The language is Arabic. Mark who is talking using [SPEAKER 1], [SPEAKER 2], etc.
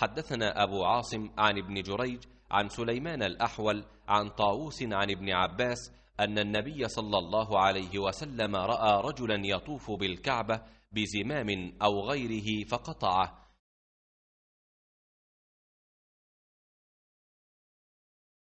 [SPEAKER 1] حدثنا أبو عاصم عن ابن جريج
[SPEAKER 2] عن سليمان الأحول عن طاووس عن ابن عباس أن النبي صلى الله عليه وسلم رأى رجلا يطوف بالكعبة بزمام أو
[SPEAKER 1] غيره فقطعه